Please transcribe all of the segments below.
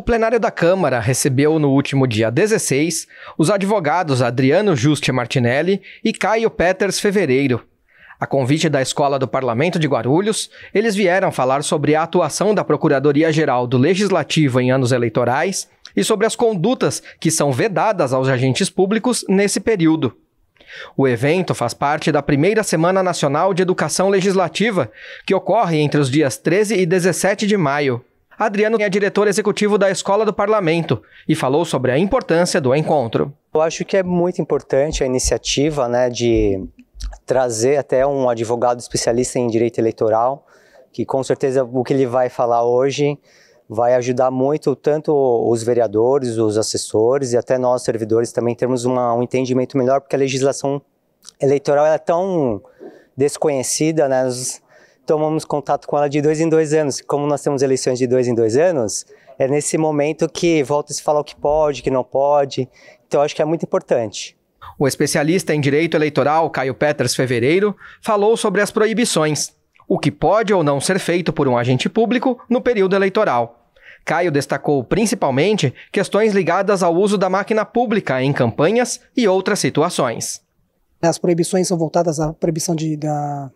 O plenário da Câmara recebeu no último dia 16 os advogados Adriano Juste Martinelli e Caio Peters Fevereiro. A convite da Escola do Parlamento de Guarulhos, eles vieram falar sobre a atuação da Procuradoria-Geral do Legislativo em anos eleitorais e sobre as condutas que são vedadas aos agentes públicos nesse período. O evento faz parte da primeira Semana Nacional de Educação Legislativa, que ocorre entre os dias 13 e 17 de maio. Adriano é diretor executivo da Escola do Parlamento e falou sobre a importância do encontro. Eu acho que é muito importante a iniciativa né, de trazer até um advogado especialista em direito eleitoral, que com certeza o que ele vai falar hoje vai ajudar muito tanto os vereadores, os assessores e até nós servidores também termos uma, um entendimento melhor, porque a legislação eleitoral é tão desconhecida, né? tomamos contato com ela de dois em dois anos. Como nós temos eleições de dois em dois anos, é nesse momento que volta a se falar o que pode, o que não pode. Então, acho que é muito importante. O especialista em direito eleitoral, Caio Peters Fevereiro, falou sobre as proibições, o que pode ou não ser feito por um agente público no período eleitoral. Caio destacou principalmente questões ligadas ao uso da máquina pública em campanhas e outras situações. As proibições são voltadas à proibição de, da,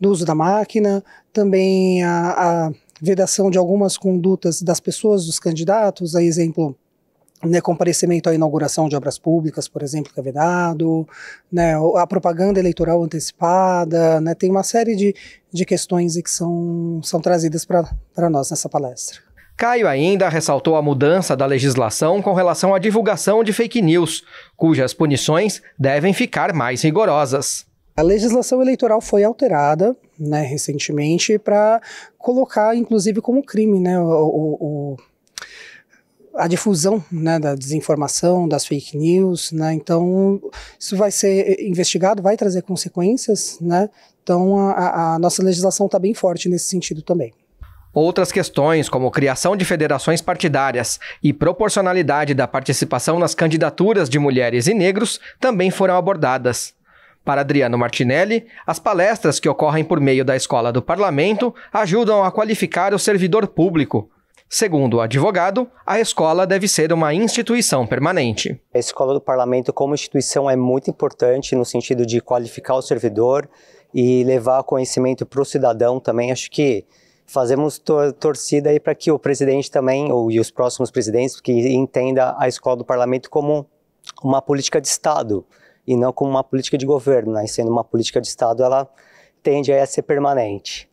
do uso da máquina, também a, a vedação de algumas condutas das pessoas, dos candidatos, a exemplo, né, comparecimento à inauguração de obras públicas, por exemplo, que é vedado, né, a propaganda eleitoral antecipada, né, tem uma série de, de questões que são, são trazidas para nós nessa palestra. Caio ainda ressaltou a mudança da legislação com relação à divulgação de fake news, cujas punições devem ficar mais rigorosas. A legislação eleitoral foi alterada né, recentemente para colocar, inclusive, como crime né, o, o a difusão né, da desinformação, das fake news, né? Então, isso vai ser investigado, vai trazer consequências, né? Então, a, a nossa legislação está bem forte nesse sentido também. Outras questões, como criação de federações partidárias e proporcionalidade da participação nas candidaturas de mulheres e negros, também foram abordadas. Para Adriano Martinelli, as palestras que ocorrem por meio da Escola do Parlamento ajudam a qualificar o servidor público, Segundo o advogado, a escola deve ser uma instituição permanente. A escola do parlamento, como instituição, é muito importante no sentido de qualificar o servidor e levar conhecimento para o cidadão também. Acho que fazemos tor torcida aí para que o presidente também, ou e os próximos presidentes, que entenda a escola do parlamento como uma política de Estado e não como uma política de governo, né? sendo uma política de Estado, ela tende a ser permanente.